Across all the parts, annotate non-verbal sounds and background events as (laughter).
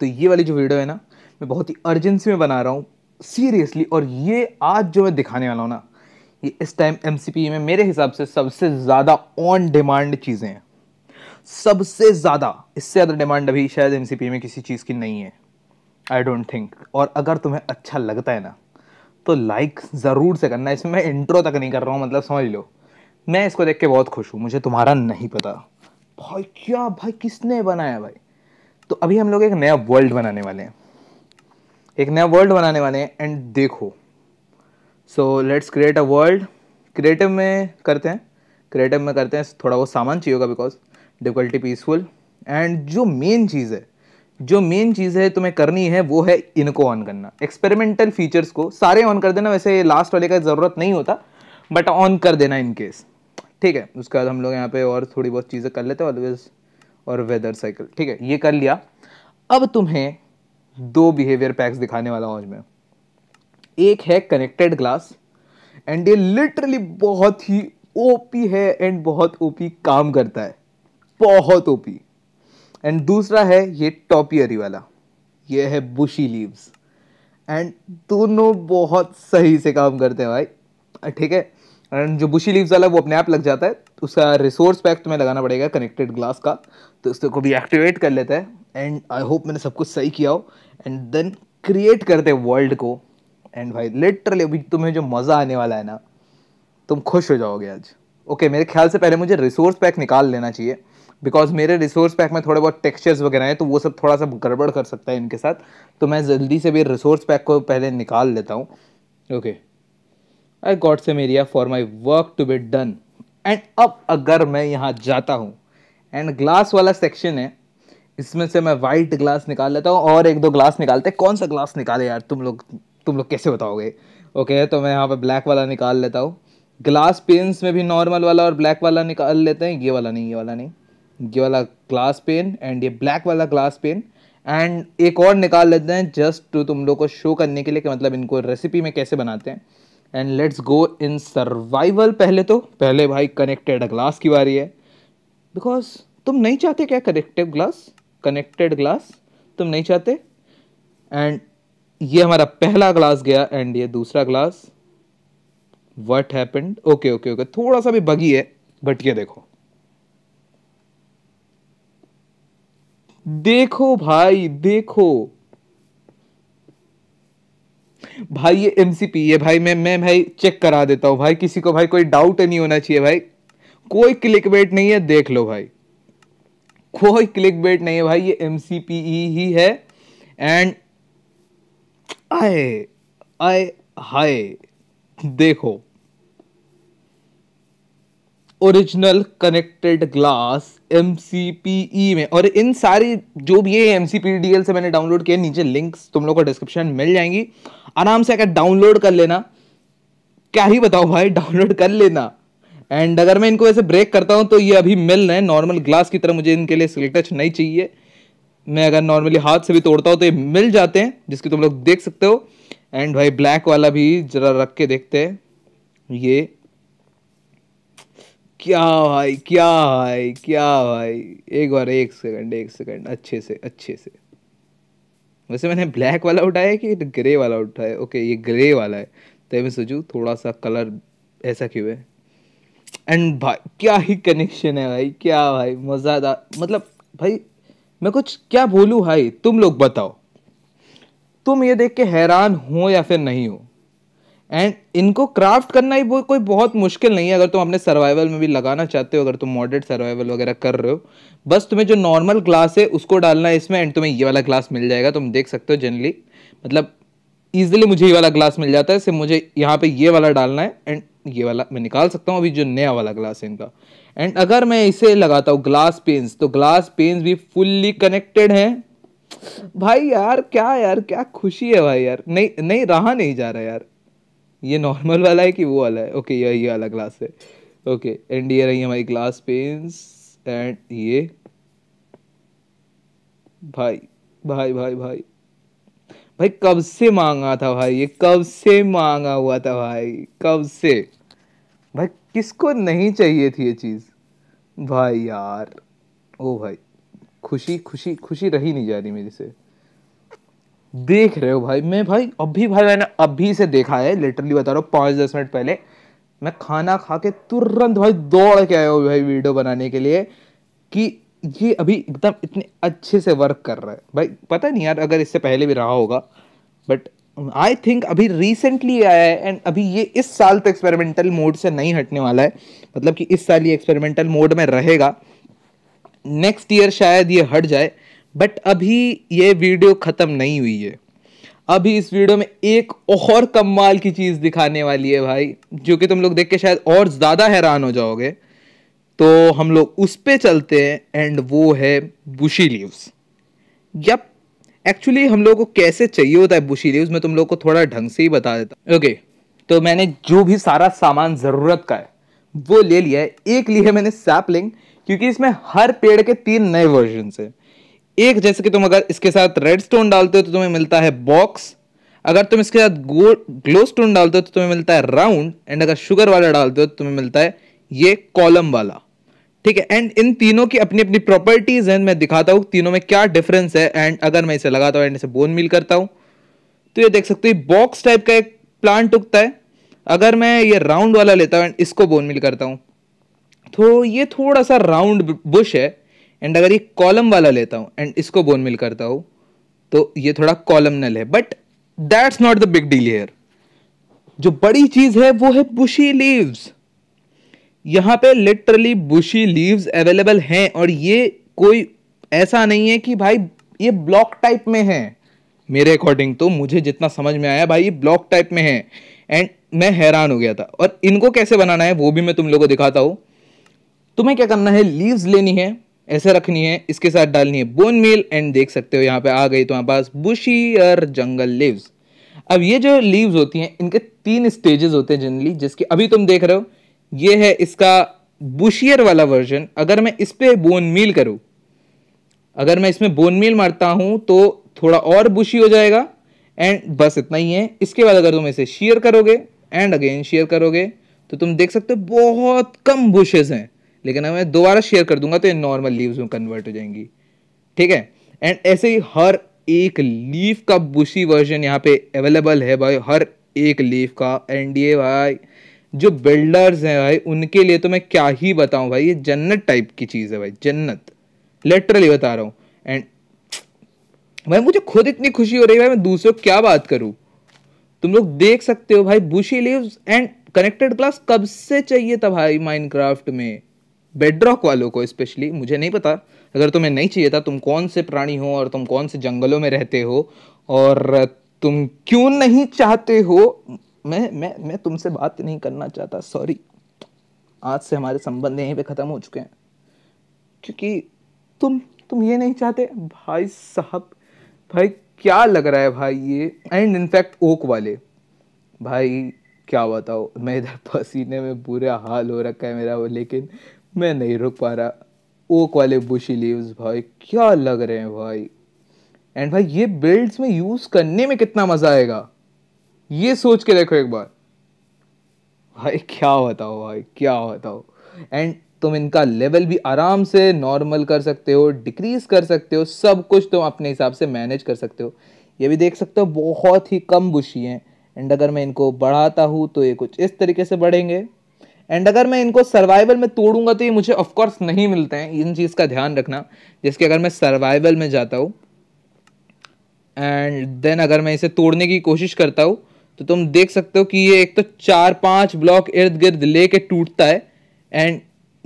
तो ये वाली जो वीडियो है ना मैं बहुत ही अर्जेंसी में बना रहा हूँ सीरियसली और ये आज जो मैं दिखाने वाला हूँ ना ये इस टाइम एम e में मेरे हिसाब से सबसे ज़्यादा ऑन डिमांड चीज़ें हैं सबसे ज़्यादा इससे ज़्यादा डिमांड अभी शायद एम e में किसी चीज़ की नहीं है आई डोंट थिंक और अगर तुम्हें अच्छा लगता है ना तो लाइक ज़रूर से करना इसमें मैं इंट्रो तक नहीं कर रहा हूँ मतलब समझ लो मैं इसको देख के बहुत खुश हूँ मुझे तुम्हारा नहीं पता भाई क्या भाई किसने बनाया भाई तो अभी हम लोग एक नया वर्ल्ड बनाने वाले हैं एक नया वर्ल्ड बनाने वाले हैं एंड देखो so let's create a world creative में करते हैं क्रिएटिव में करते हैं थोड़ा बहुत सामान चाहिए होगा बिकॉज डिफिकल्टी पीसफुल एंड जो मेन चीज़ है जो मेन चीज़ है तुम्हें करनी है वो है इनको ऑन करना एक्सपेरिमेंटल फीचर्स को सारे ऑन कर देना वैसे लास्ट वाले का ज़रूरत नहीं होता बट ऑन कर देना इन केस ठीक है उसके बाद हम लोग यहाँ पे और थोड़ी बहुत चीज़ें कर लेते हैं ऑलवेज और वेदर साइकिल ठीक है ये कर लिया अब तुम्हें दो बिहेवियर पैक्स दिखाने वाला हूँ आज मैं एक है कनेक्टेड ग्लास एंड ये लिटरली बहुत ही ओपी है एंड बहुत ओपी काम करता है बहुत ओपी एंड दूसरा है ये टॉपियरी वाला ये है बुशी लीव्स एंड दोनों बहुत सही से काम करते हैं भाई ठीक है एंड जो बुशी लीव्स वाला वो अपने आप लग जाता है तो उसका रिसोर्स पैक तुम्हें लगाना पड़ेगा कनेक्टेड ग्लास का तो उसको भी एक्टिवेट कर लेता है एंड आई होप मैंने सब कुछ सही किया हो एंड देन क्रिएट करते हैं वर्ल्ड को एंड भाई लिटरली अभी तुम्हें जो मज़ा आने वाला है ना तुम खुश हो जाओगे आज ओके okay, मेरे ख्याल से पहले मुझे रिसोर्स पैक निकाल लेना चाहिए बिकॉज मेरे रिसोर्स पैक में थोड़े बहुत टेक्सचर्स वगैरह हैं तो वो सब थोड़ा सा गड़बड़ कर सकता है इनके साथ तो मैं जल्दी से भी रिसोर्स पैक को पहले निकाल लेता हूँ okay okay. I got some area for my work to be done and अब अगर मैं यहाँ जाता हूँ एंड ग्लास वाला सेक्शन है इसमें से मैं वाइट ग्लास निकाल लेता हूँ और एक दो ग्लास निकालते हैं कौन सा ग्लास निकाले यार तुम लोग तुम लोग कैसे बताओगे ओके okay, तो मैं यहाँ पे ब्लैक वाला निकाल लेता हूँ ग्लास पेन्स में भी नॉर्मल वाला और ब्लैक वाला निकाल लेते हैं ये वाला नहीं ये वाला नहीं ये वाला ग्लास पेन एंड ये ब्लैक वाला ग्लास पेन एंड एक और निकाल लेते हैं जस्ट टू तुम लोग को शो करने के लिए कि मतलब इनको रेसिपी में कैसे बनाते हैं and let's go in survival पहले तो पहले भाई कनेक्टेड ग्लास की बारी है बिकॉज तुम नहीं चाहते क्या कनेक्टेड ग्लास कनेक्टेड ग्लास तुम नहीं चाहते एंड ये हमारा पहला ग्लास गया एंड ये दूसरा glass what happened okay okay okay थोड़ा सा भी बगी है बट ये देखो देखो भाई देखो भाई ये एम है भाई मैं मैं भाई चेक करा देता हूँ भाई किसी को भाई कोई डाउट नहीं होना चाहिए भाई कोई क्लिक बेट नहीं है देख लो भाई कोई क्लिक बेट नहीं है भाई ये एम ही है एंड आए आए हाय देखो ओरिजिनल कनेक्टेड ग्लास एम में और इन सारी जो भी ये एम से मैंने डाउनलोड किया नीचे लिंक्स तुम लोग को डिस्क्रिप्शन मिल जाएंगी आराम से अगर डाउनलोड कर लेना क्या ही बताओ भाई डाउनलोड कर लेना एंड अगर मैं इनको ऐसे ब्रेक करता हूँ तो ये अभी मिल रहे हैं नॉर्मल ग्लास की तरह मुझे इनके लिए सिल टच नहीं चाहिए मैं अगर नॉर्मली हाथ से भी तोड़ता हूँ तो ये मिल जाते हैं जिसकी तुम लोग देख सकते हो एंड भाई ब्लैक वाला भी जरा रख के देखते हैं ये क्या भाई क्या भाई क्या भाई एक बार एक सेकंड एक सेकंड अच्छे से अच्छे से वैसे मैंने ब्लैक वाला उठाया कि ग्रे वाला उठाया ओके ये ग्रे वाला है तो मैं सोचू थोड़ा सा कलर ऐसा क्यों है एंड भाई क्या ही कनेक्शन है भाई क्या भाई मज़ादार मतलब भाई मैं कुछ क्या बोलूँ भाई तुम लोग बताओ तुम ये देख के हैरान हो या फिर नहीं हो एंड इनको क्राफ्ट करना ही वो कोई बहुत मुश्किल नहीं है अगर तुम अपने सर्वाइवल में भी लगाना चाहते हो अगर तुम मॉडरेट सर्वाइवल वगैरह कर रहे हो बस तुम्हें जो नॉर्मल ग्लास है उसको डालना है इसमें एंड तुम्हें ये वाला ग्लास मिल जाएगा तुम देख सकते हो जनरली मतलब ईजिली मुझे ये वाला ग्लास मिल जाता है सिर्फ मुझे यहाँ पे ये वाला डालना है एंड ये वाला मैं निकाल सकता हूँ अभी जो नया वाला ग्लास है इनका एंड अगर मैं इसे लगाता हूँ ग्लास पेन्स तो ग्लास पेन्स भी फुल्ली कनेक्टेड हैं भाई यार क्या यार क्या खुशी है भाई यार नहीं नहीं रहा नहीं जा रहा यार ये नॉर्मल वाला है कि वो वाला है ओके ये ये वाला क्लास है ओके एंड ये रही हमारी क्लास पेंस एंड ये भाई भाई भाई भाई भाई कब से मांगा था भाई ये कब से मांगा हुआ था भाई कब से भाई किसको नहीं चाहिए थी ये चीज़ भाई यार ओ भाई खुशी खुशी खुशी रही नहीं जा रही मेरे से देख रहे हो भाई मैं भाई अभी भाई मैंने अभी से देखा है लिटरली बता रहा हूँ पाँच दस मिनट पहले मैं खाना खा के तुरंत भाई दौड़ के आया हूँ भाई वीडियो बनाने के लिए कि ये अभी एकदम इतने अच्छे से वर्क कर रहा है भाई पता नहीं यार अगर इससे पहले भी रहा होगा बट आई थिंक अभी रिसेंटली आया है एंड अभी ये इस साल तो एक्सपेरिमेंटल मोड से नहीं हटने वाला है मतलब कि इस साल ये एक्सपेरिमेंटल मोड में रहेगा नेक्स्ट ईयर शायद ये हट जाए बट अभी ये वीडियो ख़त्म नहीं हुई है अभी इस वीडियो में एक और कमाल की चीज़ दिखाने वाली है भाई जो कि तुम लोग देख के शायद और ज़्यादा हैरान हो जाओगे तो हम लोग उस पर चलते हैं एंड वो है बुशी लीव्स जब एक्चुअली हम लोगों को कैसे चाहिए होता है बुशी लीव्स मैं तुम लोग को थोड़ा ढंग से ही बता देता ओके okay, तो मैंने जो भी सारा सामान ज़रूरत का है वो ले लिया है एक लिया मैंने सैपलिंग क्योंकि इसमें हर पेड़ के तीन नए वर्जन है एक जैसे कि तुम अगर इसके साथ रेड स्टोन डालते हो तो तुम्हें मिलता है बॉक्स अगर तुम इसके साथ ग्लो स्टोन डालते हो तो तुम्हें मिलता है राउंड एंड अगर शुगर वाला डालते हो तो तुम्हें मिलता है ये कॉलम वाला ठीक है एंड इन तीनों की अपनी अपनी प्रॉपर्टीज हैं मैं दिखाता हूँ तीनों में क्या डिफरेंस है एंड अगर मैं इसे लगाता हूँ एंड इसे बोन मिल करता हूँ तो ये देख सकते हो बॉक्स टाइप का एक प्लांट उगता है अगर मैं ये राउंड वाला लेता हूँ एंड इसको बोन मिल करता हूँ तो ये थोड़ा सा राउंड बुश है एंड अगर ये कॉलम वाला लेता हूँ एंड इसको बोन मिल करता हूँ तो ये थोड़ा कॉलमनल है but that's not the big deal here जो बड़ी चीज है वो है बुशी लीव्स यहाँ पे लिटरली बुशी लीव्स अवेलेबल हैं और ये कोई ऐसा नहीं है कि भाई ये ब्लॉक टाइप में है मेरे अकॉर्डिंग तो मुझे जितना समझ में आया भाई ये ब्लॉक टाइप में है एंड मैं हैरान हो गया था और इनको कैसे बनाना है वो भी मैं तुम लोगों को दिखाता हूँ तुम्हें क्या करना है लीव्स लेनी है ऐसे रखनी है इसके साथ डालनी है बोन मील एंड देख सकते हो यहाँ पे आ गई तो हमारे पास बुशी और जंगल लीव्स अब ये जो लीव्स होती हैं इनके तीन स्टेजेस होते हैं जनरली जिसके अभी तुम देख रहे हो ये है इसका बुशियर वाला वर्जन अगर मैं इस पर बोन मील करूँ अगर मैं इसमें बोन मील मारता हूँ तो थोड़ा और बुशी हो जाएगा एंड बस इतना ही है इसके बाद अगर तुम इसे शेयर करोगे एंड अगेन शेयर करोगे तो तुम देख सकते हो बहुत कम बुशेज हैं लेकिन अगर मैं दोबारा शेयर कर दूंगा तो ये नॉर्मल लीव्स में कन्वर्ट हो जाएंगी ठीक है एंड ऐसे ही हर एक लीफ का बुशी वर्जन यहाँ पे अवेलेबल है भाई हर एक लीफ का एंड ये भाई जो बिल्डर्स हैं भाई उनके लिए तो मैं क्या ही बताऊं भाई ये जन्नत टाइप की चीज़ है भाई जन्नत लिटरली बता रहा हूँ एंड भाई मुझे खुद इतनी खुशी हो रही है भाई मैं दूसरों को क्या बात करूँ तुम लोग देख सकते हो भाई bushy leaves and connected glass कब से चाहिए था भाई माइनक्राफ्ट में बेडरॉक वालों को स्पेशली मुझे नहीं पता अगर तुम्हें नहीं चाहिए था तुम कौन से प्राणी हो और तुम कौन से जंगलों में रहते हो और तुम क्यों नहीं चाहते हो मैं मैं मैं तुमसे बात नहीं करना चाहता सॉरी आज से हमारे संबंध यहीं पे ख़त्म हो चुके हैं क्योंकि तुम तुम ये नहीं चाहते भाई साहब भाई क्या लग रहा है भाई ये एंड इनफैक्ट ओक वाले भाई क्या बताओ मैं इधर (laughs) पसीने में बुरा हाल हो रखा है मेरा वो लेकिन मैं नहीं रुक पा रहा ओक वाले बुशी लीव्स भाई क्या लग रहे हैं भाई एंड भाई ये बिल्ड्स में यूज करने में कितना मजा आएगा ये सोच के देखो एक बार भाई क्या बताओ भाई क्या बताओ एंड तुम इनका लेवल भी आराम से नॉर्मल कर सकते हो डिक्रीज कर सकते हो सब कुछ तुम अपने हिसाब से मैनेज कर सकते हो ये भी देख सकते हो बहुत ही कम बुशी हैं एंड अगर मैं इनको बढ़ाता हूँ तो ये कुछ इस तरीके से बढ़ेंगे एंड अगर मैं इनको सर्वाइवल में तोड़ूंगा तो ये मुझे ऑफकोर्स नहीं मिलते हैं इन चीज़ का ध्यान रखना जैसे अगर मैं सर्वाइवल में जाता हूँ एंड देन अगर मैं इसे तोड़ने की कोशिश करता हूँ तो तुम देख सकते हो कि ये एक तो चार पांच ब्लॉक इर्द गिर्द लेके टूटता है एंड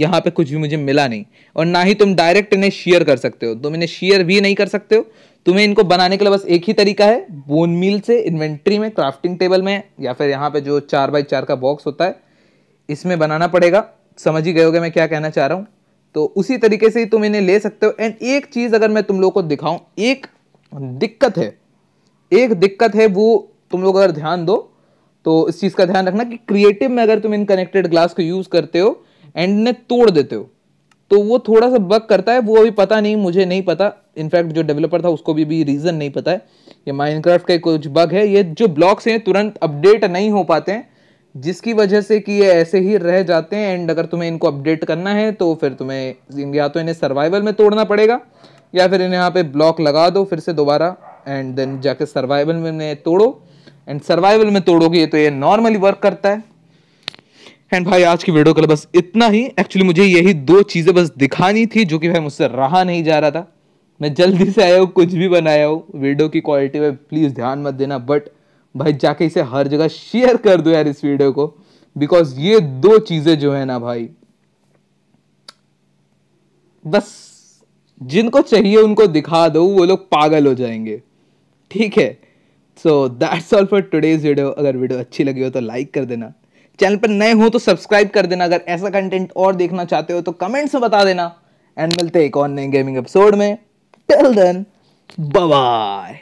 यहाँ पे कुछ भी मुझे मिला नहीं और ना ही तुम डायरेक्ट इन्हें शेयर कर सकते हो तुम इन्हें शेयर भी नहीं कर सकते हो तुम्हें इनको बनाने के लिए बस एक ही तरीका है बोन मील से इन्वेंट्री में क्राफ्टिंग टेबल में या फिर यहाँ पे जो चार बाई चार का बॉक्स होता है इसमें बनाना पड़ेगा समझ ही गए होगे मैं क्या कहना चाह रहा हूँ तो उसी तरीके से ही तुम इन्हें ले सकते हो एंड एक चीज़ अगर मैं तुम लोग को दिखाऊं एक दिक्कत है एक दिक्कत है वो तुम लोग अगर ध्यान दो तो इस चीज़ का ध्यान रखना कि क्रिएटिव में अगर तुम इन कनेक्टेड ग्लास को यूज़ करते हो एंड ने तोड़ देते हो तो वो थोड़ा सा बग करता है वो अभी पता नहीं मुझे नहीं पता इनफैक्ट जो डेवलपर था उसको भी भी रीज़न नहीं पता है ये माइनक्राफ्ट का कुछ बग है ये जो ब्लॉक्स हैं तुरंत अपडेट नहीं हो पाते हैं जिसकी वजह से कि ये ऐसे ही रह जाते हैं एंड अगर तुम्हें इनको अपडेट करना है तो फिर तुम्हें या तो इन्हें सर्वाइवल में तोड़ना पड़ेगा या फिर इन्हें यहाँ पे ब्लॉक लगा दो फिर से दोबारा एंड देन जाके सर्वाइवल में इन्हें तोड़ो एंड सर्वाइवल में तोड़ोगे तो ये नॉर्मली वर्क करता है एंड भाई आज की वीडियो के लिए बस इतना ही एक्चुअली मुझे यही दो चीज़ें बस दिखानी थी जो कि भाई मुझसे रहा नहीं जा रहा था मैं जल्दी से आया हूँ कुछ भी बनाया हूँ वीडियो की क्वालिटी में प्लीज़ ध्यान मत देना बट भाई जाके इसे हर जगह शेयर कर दो यार इस वीडियो को बिकॉज ये दो चीजें जो है ना भाई बस जिनको चाहिए उनको दिखा दो वो लोग पागल हो जाएंगे ठीक है so that's all for today's video अगर वीडियो अच्छी लगी हो तो लाइक कर देना चैनल पर नए हो तो सब्सक्राइब कर देना अगर ऐसा कंटेंट और देखना चाहते हो तो कमेंट्स में बता देना एंड मिलते एक और नए गेमिंग एपिसोड में टिल देन बाय